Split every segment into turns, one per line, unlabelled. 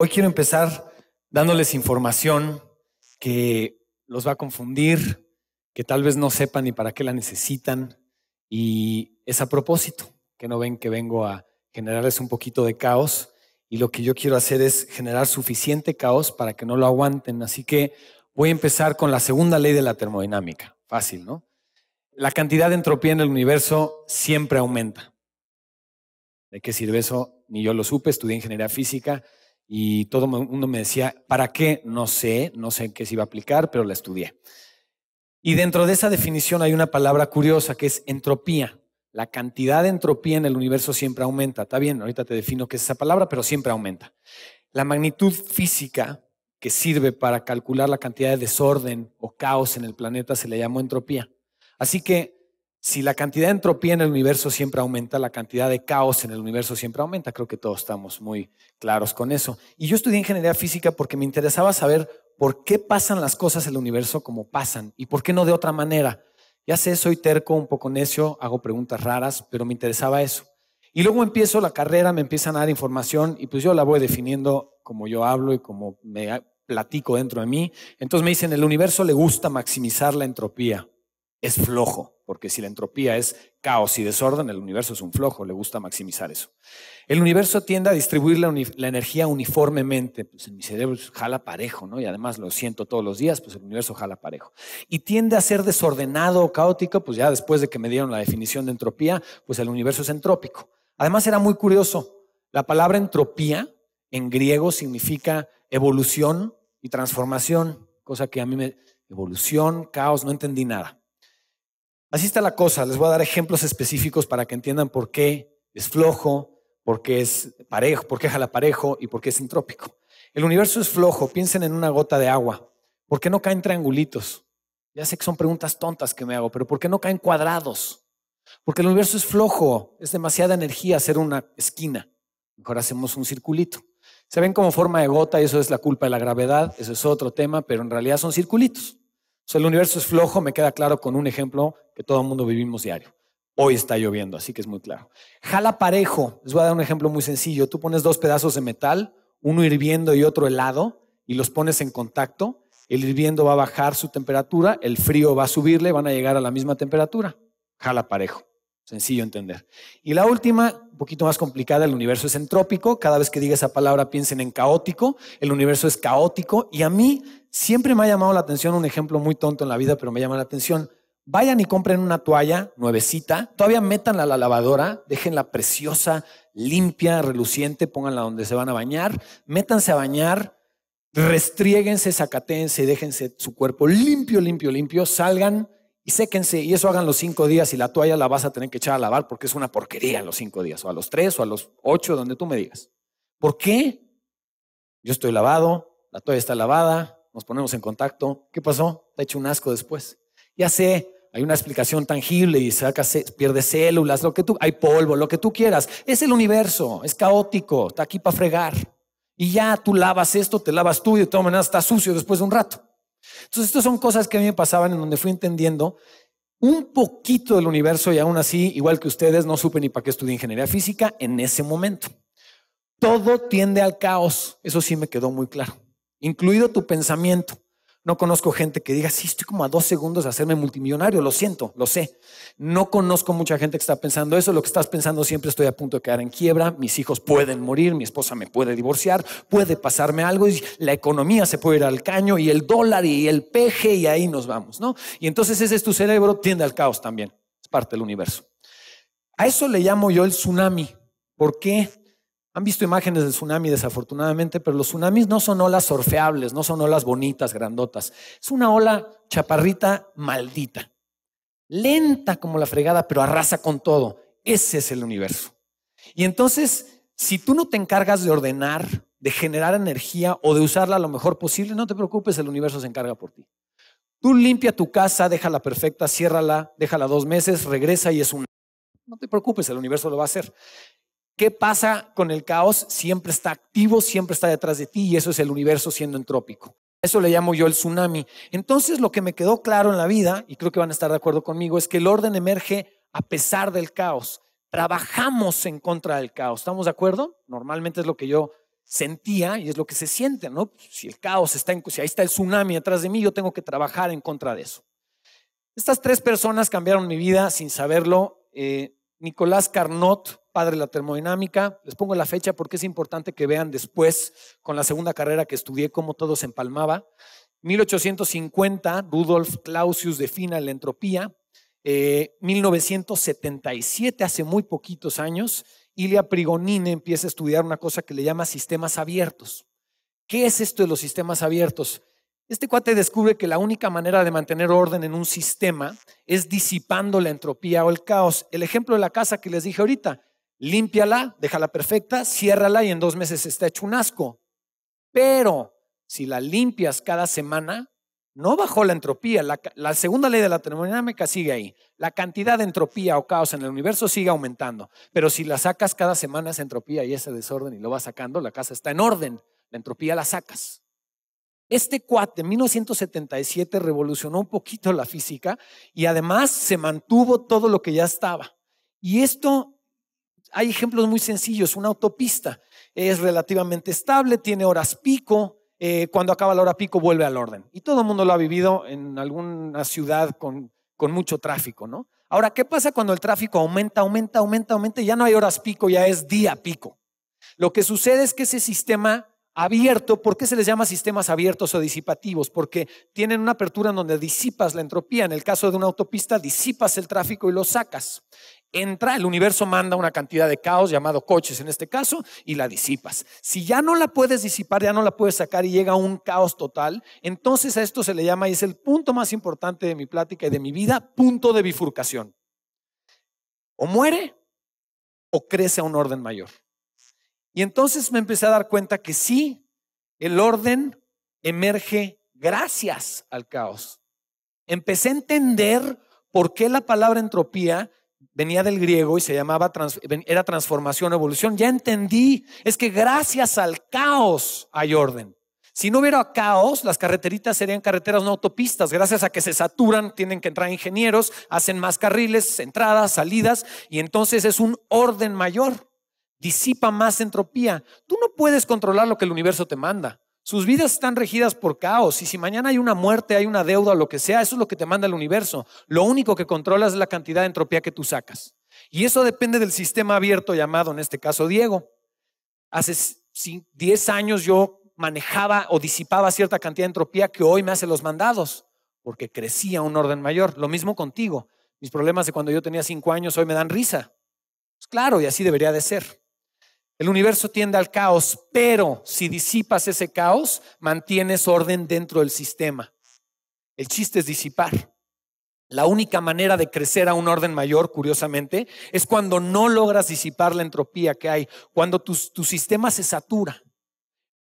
Hoy quiero empezar dándoles información que los va a confundir, que tal vez no sepan ni para qué la necesitan y es a propósito, que no ven que vengo a generarles un poquito de caos y lo que yo quiero hacer es generar suficiente caos para que no lo aguanten. Así que voy a empezar con la segunda ley de la termodinámica. Fácil, ¿no? La cantidad de entropía en el universo siempre aumenta. ¿De qué sirve eso? Ni yo lo supe, estudié ingeniería física, y todo el mundo me decía, ¿para qué? No sé, no sé qué se iba a aplicar, pero la estudié. Y dentro de esa definición hay una palabra curiosa que es entropía. La cantidad de entropía en el universo siempre aumenta. Está bien, ahorita te defino qué es esa palabra, pero siempre aumenta. La magnitud física que sirve para calcular la cantidad de desorden o caos en el planeta se le llamó entropía. Así que si la cantidad de entropía en el universo siempre aumenta, la cantidad de caos en el universo siempre aumenta. Creo que todos estamos muy claros con eso. Y yo estudié ingeniería física porque me interesaba saber por qué pasan las cosas en el universo como pasan y por qué no de otra manera. Ya sé, soy terco, un poco necio, hago preguntas raras, pero me interesaba eso. Y luego empiezo la carrera, me empiezan a dar información y pues yo la voy definiendo como yo hablo y como me platico dentro de mí. Entonces me dicen, el universo le gusta maximizar la entropía es flojo, porque si la entropía es caos y desorden, el universo es un flojo, le gusta maximizar eso. El universo tiende a distribuir la, energía uniformemente, pues en mi cerebro jala parejo, ¿no? Y además lo siento todos los días, pues el universo jala parejo. Y tiende a ser desordenado o caótico, pues ya después de que me dieron la definición de entropía, pues el universo es entrópico. Además era muy curioso, la palabra entropía en griego significa evolución y transformación, cosa que a mí me... Evolución, caos, no entendí nada. Así está la cosa. Les voy a dar ejemplos específicos para que entiendan por qué es flojo, por qué es parejo, por qué jala parejo y por qué es entrópico. El universo es flojo. Piensen en una gota de agua. ¿Por qué no caen triangulitos? Ya sé que son preguntas tontas que me hago, pero ¿por qué no caen cuadrados? Porque el universo es flojo, es demasiada energía hacer una esquina. Mejor hacemos un circulito. Se ven como forma de gota, y eso es la culpa de la gravedad, eso es otro tema, pero en realidad son circulitos. O sea, el universo es flojo, me queda claro con un ejemplo que todo el mundo vivimos diario. Hoy está lloviendo, así que es muy claro. Jala parejo. Les voy a dar un ejemplo muy sencillo. Tú pones dos pedazos de metal, uno hirviendo y otro helado, y los pones en contacto. El hirviendo va a bajar su temperatura, el frío va a subirle, van a llegar a la misma temperatura. Jala parejo. Sencillo entender. Y la última, un poquito más complicada, el universo es entrópico. Cada vez que diga esa palabra piensen en caótico. El universo es caótico. Y a mí siempre me ha llamado la atención un ejemplo muy tonto en la vida, pero me llama la atención. Vayan y compren una toalla nuevecita, todavía métanla a la lavadora, déjenla preciosa, limpia, reluciente, pónganla donde se van a bañar, métanse a bañar, restriéguense, sacatense, déjense su cuerpo limpio, limpio, limpio, salgan y séquense. Y eso hagan los cinco días y la toalla la vas a tener que echar a lavar porque es una porquería en los cinco días, o a los tres, o a los ocho, donde tú me digas. ¿Por qué? Yo estoy lavado, la toalla está lavada, nos ponemos en contacto. ¿Qué pasó? Te ha hecho un asco después. Ya sé, hay una explicación tangible y saca, pierde células, lo que tú, hay polvo, lo que tú quieras. Es el universo, es caótico, está aquí para fregar. Y ya tú lavas esto, te lavas tú y de todas maneras está sucio después de un rato. Entonces, estas son cosas que a mí me pasaban en donde fui entendiendo un poquito del universo y aún así, igual que ustedes, no supe ni para qué estudié ingeniería física en ese momento. Todo tiende al caos, eso sí me quedó muy claro, incluido tu pensamiento. No conozco gente que diga, sí, estoy como a dos segundos de hacerme multimillonario, lo siento, lo sé. No conozco mucha gente que está pensando eso, lo que estás pensando siempre estoy a punto de quedar en quiebra, mis hijos pueden morir, mi esposa me puede divorciar, puede pasarme algo y la economía se puede ir al caño y el dólar y el peje y ahí nos vamos, ¿no? Y entonces ese es tu cerebro, tiende al caos también, es parte del universo. A eso le llamo yo el tsunami. ¿Por qué? Han visto imágenes del tsunami desafortunadamente, pero los tsunamis no son olas sorfeables, no son olas bonitas, grandotas. Es una ola chaparrita maldita. Lenta como la fregada, pero arrasa con todo. Ese es el universo. Y entonces, si tú no te encargas de ordenar, de generar energía o de usarla lo mejor posible, no te preocupes, el universo se encarga por ti. Tú limpia tu casa, déjala perfecta, ciérrala, déjala dos meses, regresa y es un... No te preocupes, el universo lo va a hacer. ¿Qué pasa con el caos? Siempre está activo, siempre está detrás de ti y eso es el universo siendo entrópico. Eso le llamo yo el tsunami. Entonces lo que me quedó claro en la vida, y creo que van a estar de acuerdo conmigo, es que el orden emerge a pesar del caos. Trabajamos en contra del caos. ¿Estamos de acuerdo? Normalmente es lo que yo sentía y es lo que se siente, ¿no? Si el caos está, en, si ahí está el tsunami atrás de mí, yo tengo que trabajar en contra de eso. Estas tres personas cambiaron mi vida sin saberlo. Eh, Nicolás Carnot, padre la termodinámica. Les pongo la fecha porque es importante que vean después con la segunda carrera que estudié cómo todo se empalmaba. 1850, Rudolf Clausius defina la entropía. 1977, eh, hace muy poquitos años, Ilya Prigonine empieza a estudiar una cosa que le llama sistemas abiertos. ¿Qué es esto de los sistemas abiertos? Este cuate descubre que la única manera de mantener orden en un sistema es disipando la entropía o el caos. El ejemplo de la casa que les dije ahorita, límpiala, déjala perfecta, ciérrala y en dos meses está hecho un asco. Pero si la limpias cada semana, no bajó la entropía. La, segunda ley de la termodinámica sigue ahí. La cantidad de entropía o caos en el universo sigue aumentando. Pero si la sacas cada semana esa entropía y ese desorden y lo vas sacando, la casa está en orden. La entropía la sacas. Este cuate en 1977 revolucionó un poquito la física y además se mantuvo todo lo que ya estaba. Y esto hay ejemplos muy sencillos. Una autopista es relativamente estable, tiene horas pico. Eh, cuando acaba la hora pico vuelve al orden. Y todo el mundo lo ha vivido en alguna ciudad con, con mucho tráfico, ¿no? Ahora, ¿qué pasa cuando el tráfico aumenta, aumenta, aumenta, aumenta? Ya no hay horas pico, ya es día pico. Lo que sucede es que ese sistema abierto, ¿por qué se les llama sistemas abiertos o disipativos? Porque tienen una apertura en donde disipas la entropía. En el caso de una autopista, disipas el tráfico y lo sacas entra, el universo manda una cantidad de caos llamado coches en este caso y la disipas. Si ya no la puedes disipar, ya no la puedes sacar y llega un caos total, entonces a esto se le llama y es el punto más importante de mi plática y de mi vida, punto de bifurcación. O muere o crece a un orden mayor. Y entonces me empecé a dar cuenta que sí, el orden emerge gracias al caos. Empecé a entender por qué la palabra entropía venía del griego y se llamaba, era transformación, evolución. Ya entendí, es que gracias al caos hay orden. Si no hubiera caos, las carreteritas serían carreteras no autopistas. Gracias a que se saturan, tienen que entrar ingenieros, hacen más carriles, entradas, salidas, y entonces es un orden mayor. Disipa más entropía. Tú no puedes controlar lo que el universo te manda. Sus vidas están regidas por caos y si mañana hay una muerte, hay una deuda o lo que sea, eso es lo que te manda el universo. Lo único que controlas es la cantidad de entropía que tú sacas. Y eso depende del sistema abierto llamado, en este caso, Diego. Hace 10 años yo manejaba o disipaba cierta cantidad de entropía que hoy me hace los mandados, porque crecía un orden mayor. Lo mismo contigo. Mis problemas de cuando yo tenía 5 años hoy me dan risa. Pues claro, y así debería de ser. El universo tiende al caos, pero si disipas ese caos, mantienes orden dentro del sistema. El chiste es disipar. La única manera de crecer a un orden mayor, curiosamente, es cuando no logras disipar la entropía que hay, cuando tu, sistema se satura.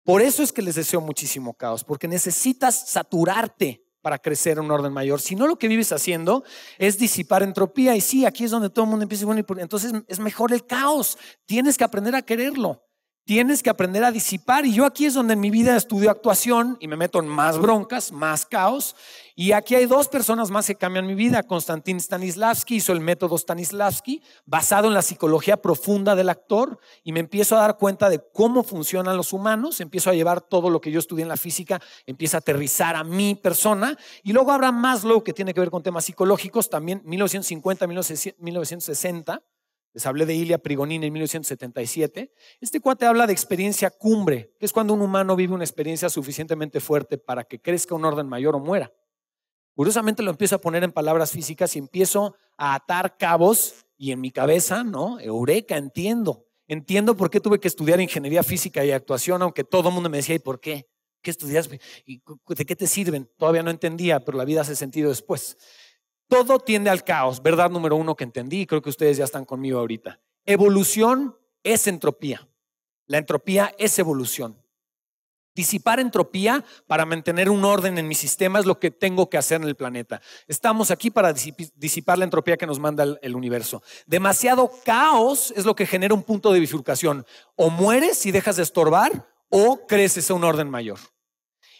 Por eso es que les deseo muchísimo caos, porque necesitas saturarte para crecer en un orden mayor, Si no, lo que vives haciendo es disipar entropía. Y sí, aquí es donde todo el mundo empieza, bueno, entonces es mejor el caos, tienes que aprender a quererlo. Tienes que aprender a disipar y yo aquí es donde en mi vida estudio actuación y me meto en más broncas, más caos. Y aquí hay dos personas más que cambian mi vida. Konstantin Stanislavski hizo el método Stanislavski basado en la psicología profunda del actor y me empiezo a dar cuenta de cómo funcionan los humanos, empiezo a llevar todo lo que yo estudié en la física, empiezo a aterrizar a mi persona. Y luego habrá más Maslow que tiene que ver con temas psicológicos, también 1950, 1960 les hablé de Ilia Prigonina en 1977. Este cuate habla de experiencia cumbre, que es cuando un humano vive una experiencia suficientemente fuerte para que crezca un orden mayor o muera. Curiosamente lo empiezo a poner en palabras físicas y empiezo a atar cabos y en mi cabeza, ¿no? Eureka, entiendo. Entiendo por qué tuve que estudiar ingeniería física y actuación, aunque todo el mundo me decía, ¿y por qué? ¿Qué estudias? ¿Y ¿De qué te sirven? Todavía no entendía, pero la vida hace sentido después. Todo tiende al caos, verdad número uno que entendí, y creo que ustedes ya están conmigo ahorita. Evolución es entropía. La entropía es evolución. Disipar entropía para mantener un orden en mi sistema es lo que tengo que hacer en el planeta. Estamos aquí para disipar la entropía que nos manda el, universo. Demasiado caos es lo que genera un punto de bifurcación. O mueres y dejas de estorbar o creces a un orden mayor.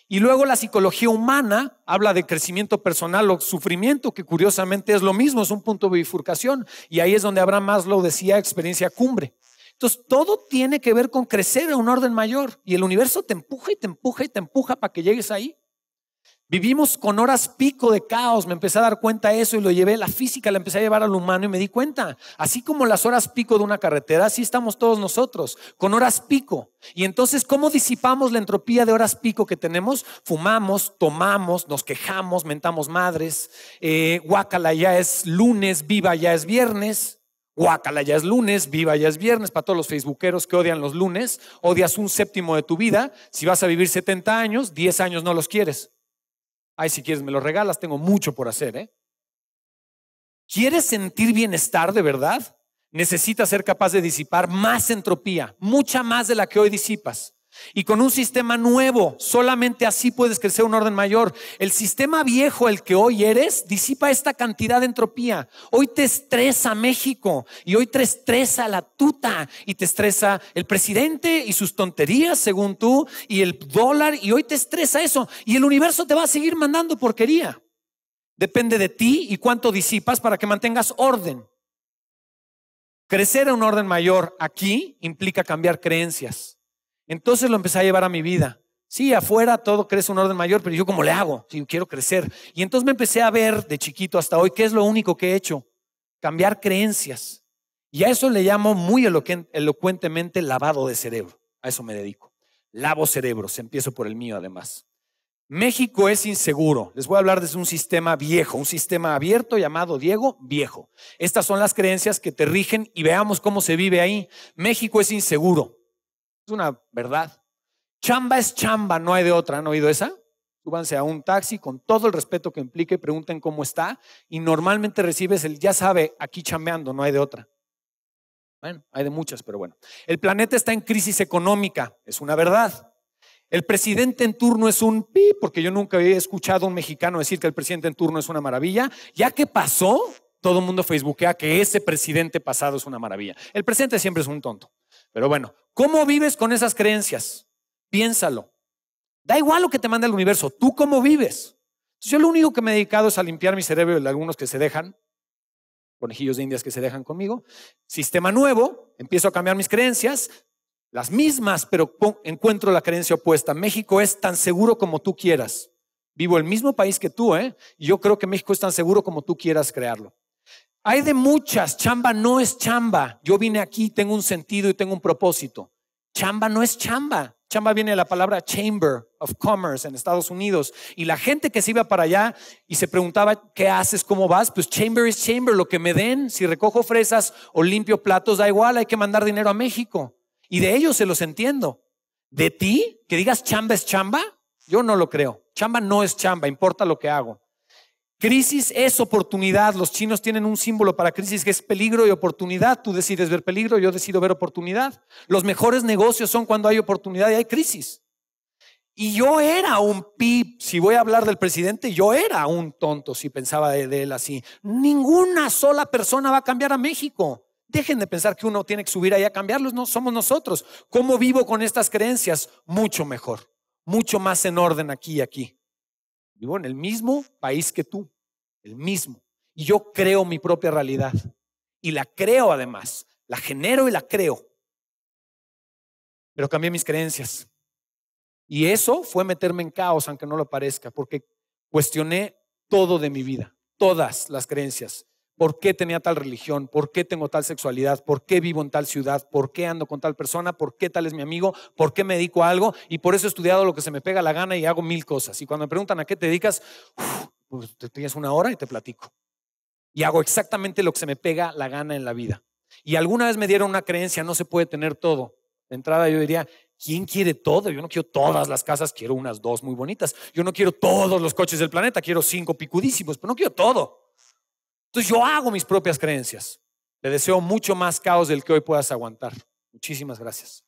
Y luego la psicología humana habla de crecimiento personal o sufrimiento, que curiosamente es lo mismo, es un punto de bifurcación. Y ahí es donde Abraham Maslow decía experiencia cumbre. Entonces, todo tiene que ver con crecer En un orden mayor. Y el universo te empuja y te empuja y te empuja para que llegues ahí. Vivimos con horas pico de caos, me empecé a dar cuenta de eso y lo llevé, la física la empecé a llevar al humano y me di cuenta, así como las horas pico de una carretera, así estamos todos nosotros, con horas pico. Y entonces, ¿cómo disipamos la entropía de horas pico que tenemos? Fumamos, tomamos, nos quejamos, mentamos madres, eh, guácala ya es lunes, viva ya es viernes, guácala ya es lunes, viva ya es viernes, para todos los facebookeros que odian los lunes, odias un séptimo de tu vida, si vas a vivir 70 años, 10 años no los quieres. Ay, si quieres, me lo regalas, tengo mucho por hacer. ¿eh? ¿Quieres sentir bienestar de verdad? Necesitas ser capaz de disipar más entropía, mucha más de la que hoy disipas. Y con un sistema nuevo, solamente así puedes crecer un orden mayor. El sistema viejo, el que hoy eres, disipa esta cantidad de entropía. Hoy te estresa México y hoy te estresa la tuta y te estresa el presidente y sus tonterías, según tú, y el dólar y hoy te estresa eso. Y el universo te va a seguir mandando porquería. Depende de ti y cuánto disipas para que mantengas orden. Crecer a un orden mayor aquí implica cambiar creencias. Entonces lo empecé a llevar a mi vida. Sí, afuera todo crece un orden mayor, pero yo cómo le hago si quiero crecer. Y entonces me empecé a ver de chiquito hasta hoy qué es lo único que he hecho, cambiar creencias. Y a eso le llamo muy elocuentemente lavado de cerebro. A eso me dedico. Lavo cerebros, empiezo por el mío además. México es inseguro. Les voy a hablar de un sistema viejo, un sistema abierto llamado Diego Viejo. Estas son las creencias que te rigen y veamos cómo se vive ahí. México es inseguro. Es una verdad. Chamba es chamba, no hay de otra. ¿Han oído esa? Súbanse a un taxi con todo el respeto que implique, pregunten cómo está y normalmente recibes el ya sabe, aquí chambeando, no hay de otra. Bueno, hay de muchas, pero bueno. El planeta está en crisis económica, es una verdad. El presidente en turno es un pi, porque yo nunca he escuchado a un mexicano decir que el presidente en turno es una maravilla. Ya que pasó, todo el mundo facebookea que ese presidente pasado es una maravilla. El presidente siempre es un tonto. Pero bueno, ¿cómo vives con esas creencias? Piénsalo. Da igual lo que te manda el universo, tú cómo vives. yo lo único que me he dedicado es a limpiar mi cerebro de algunos que se dejan, conejillos de indias que se dejan conmigo. Sistema nuevo, empiezo a cambiar mis creencias, las mismas, pero encuentro la creencia opuesta. México es tan seguro como tú quieras. Vivo el mismo país que tú, ¿eh? Y yo creo que México es tan seguro como tú quieras crearlo. Hay de muchas, chamba no es chamba. Yo vine aquí, tengo un sentido y tengo un propósito. Chamba no es chamba. Chamba viene de la palabra Chamber of Commerce en Estados Unidos. Y la gente que se iba para allá y se preguntaba, ¿qué haces? ¿Cómo vas? Pues Chamber is Chamber, lo que me den. Si recojo fresas o limpio platos, da igual, hay que mandar dinero a México. Y de ellos se los entiendo. ¿De ti? ¿Que digas chamba es chamba? Yo no lo creo. Chamba no es chamba, importa lo que hago. Crisis es oportunidad. Los chinos tienen un símbolo para crisis que es peligro y oportunidad. Tú decides ver peligro, yo decido ver oportunidad. Los mejores negocios son cuando hay oportunidad y hay crisis. Y yo era un pip, si voy a hablar del presidente, yo era un tonto si pensaba de, él así. Ninguna sola persona va a cambiar a México. Dejen de pensar que uno tiene que subir ahí a cambiarlos, no somos nosotros. ¿Cómo vivo con estas creencias? Mucho mejor, mucho más en orden aquí y aquí. Vivo en el mismo país que tú, el mismo. Y yo creo mi propia realidad. Y la creo además, la genero y la creo. Pero cambié mis creencias. Y eso fue meterme en caos, aunque no lo parezca, porque cuestioné todo de mi vida, todas las creencias ¿Por qué tenía tal religión? ¿Por qué tengo tal sexualidad? ¿Por qué vivo en tal ciudad? ¿Por qué ando con tal persona? ¿Por qué tal es mi amigo? ¿Por qué me dedico a algo? Y por eso he estudiado lo que se me pega la gana y hago mil cosas. Y cuando me preguntan a qué te dedicas, pues, te tienes una hora y te platico. Y hago exactamente lo que se me pega la gana en la vida. Y alguna vez me dieron una creencia, no se puede tener todo. De entrada yo diría, ¿quién quiere todo? Yo no quiero todas las casas, quiero unas dos muy bonitas. Yo no quiero todos los coches del planeta, quiero cinco picudísimos, pero no quiero todo yo hago mis propias creencias. Te deseo mucho más caos del que hoy puedas aguantar. Muchísimas gracias.